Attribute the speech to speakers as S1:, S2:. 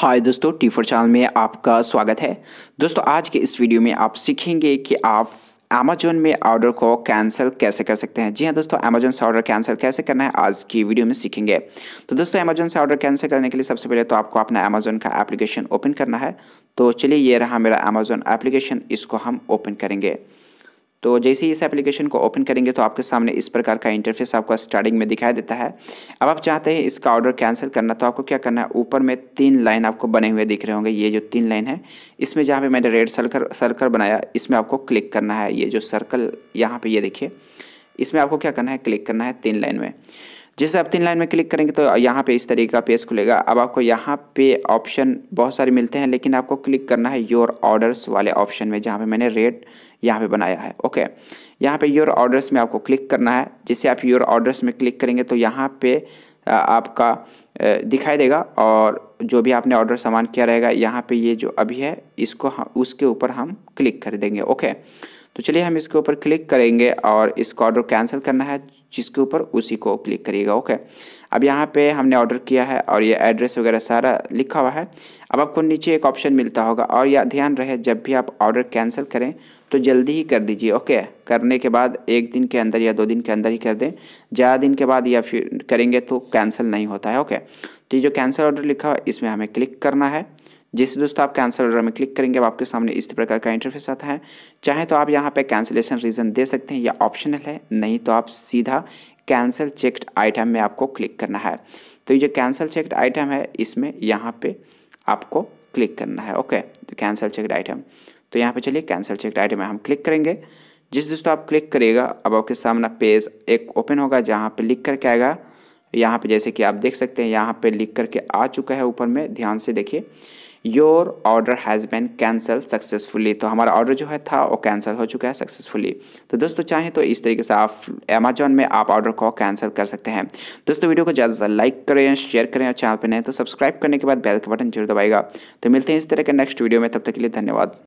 S1: हाय दोस्तों T four channel में आपका स्वागत है दोस्तों आज के इस वीडियो में आप सीखेंगे कि आप अमेजोन में ऑर्डर को कैंसिल कैसे कर सकते हैं जी हाँ दोस्तों अमेजोन से ऑर्डर कैंसिल कैसे करना है आज की वीडियो में सीखेंगे तो दोस्तों अमेजोन से ऑर्डर कैंसिल करने के लिए सबसे पहले तो आपको अपना अमेजोन का एप्लीकेशन ओपन करना है तो चलिए ये रहा मेरा अमेजोन एप्लीकेशन इसको हम ओपन करेंगे तो जैसे ही इस एप्लीकेशन को ओपन करेंगे तो आपके सामने इस प्रकार का इंटरफेस आपका स्टार्टिंग में दिखाई देता है अब आप चाहते हैं इसका ऑर्डर कैंसिल करना तो आपको क्या करना है ऊपर में तीन लाइन आपको बने हुए दिख रहे होंगे ये जो तीन लाइन है इसमें जहाँ पे मैंने रेड सर्कल सर्कल बनाया इसमें आपको क्लिक करना है ये जो सर्कल यहाँ पर ये देखिए इसमें आपको क्या करना है क्लिक करना है तीन लाइन में जैसे आप तीन लाइन में क्लिक करेंगे तो यहाँ पे इस तरीके का पेज खुलेगा अब आपको यहाँ पे ऑप्शन बहुत सारे मिलते हैं लेकिन आपको क्लिक करना है योर ऑर्डर्स वाले ऑप्शन में जहाँ पे मैंने रेट यहाँ पे बनाया है ओके यहाँ पे योर ऑर्डर्स में आपको क्लिक करना है जैसे आप योर ऑर्डर्स में क्लिक करेंगे तो यहाँ पे आपका दिखाई देगा और जो भी आपने ऑर्डर सामान किया रहेगा यहाँ पे ये जो अभी है इसको हम उसके ऊपर हम क्लिक कर देंगे ओके तो चलिए हम इसके ऊपर क्लिक करेंगे और इसको ऑर्डर कैंसिल करना है जिसके ऊपर उसी को क्लिक करिएगा ओके अब यहाँ पे हमने ऑर्डर किया है और ये एड्रेस वगैरह सारा लिखा हुआ है अब आपको नीचे एक ऑप्शन मिलता होगा और या ध्यान रहे जब भी आप ऑर्डर कैंसिल करें तो जल्दी ही कर दीजिए ओके करने के बाद एक दिन के अंदर या दो दिन के अंदर ही कर दें ज़्यादा दिन के बाद या फिर करेंगे तो कैंसिल नहीं होता है ओके तो ये जो कैंसिल ऑर्डर लिखा है इसमें हमें क्लिक करना है जैसे दोस्तों आप कैंसिल ऑर्डर में क्लिक करेंगे अब आपके सामने इस प्रकार का इंटरफेस आता है चाहे तो आप यहाँ पे कैंसिलेशन रीज़न दे सकते हैं या ऑप्शनल है नहीं तो आप सीधा कैंसिल चेक्ड आइटम में आपको क्लिक करना है तो ये जो कैंसिल चेक्ड आइटम है इसमें यहाँ पे आपको क्लिक करना है ओके तो कैंसिल चेक्ड आइटम तो यहाँ पे चलिए कैंसिल चेक्ड आइटम में हम क्लिक करेंगे जिस दोस्तों आप क्लिक करिएगा अब आपके सामने पेज एक ओपन होगा जहाँ पे लिख करके आएगा यहाँ पे जैसे कि आप देख सकते हैं यहाँ पे लिख करके आ चुका है ऊपर में ध्यान से देखिए your order has been cancel successfully तो हमारा ऑर्डर जो है था वो कैंसिल हो चुका है सक्सेसफुली तो दोस्तों चाहें तो इस तरीके से आप अमेजोन में आप ऑर्डर को कैंसिल कर सकते हैं दोस्तों वीडियो को ज़्यादा से लाइक करें शेयर करें और चैनल पर नहीं तो सब्सक्राइब करने के बाद बेल का बटन जरूर दबाएगा तो मिलते हैं इस तरह के नेक्स्ट वीडियो में तब तक के लिए धन्यवाद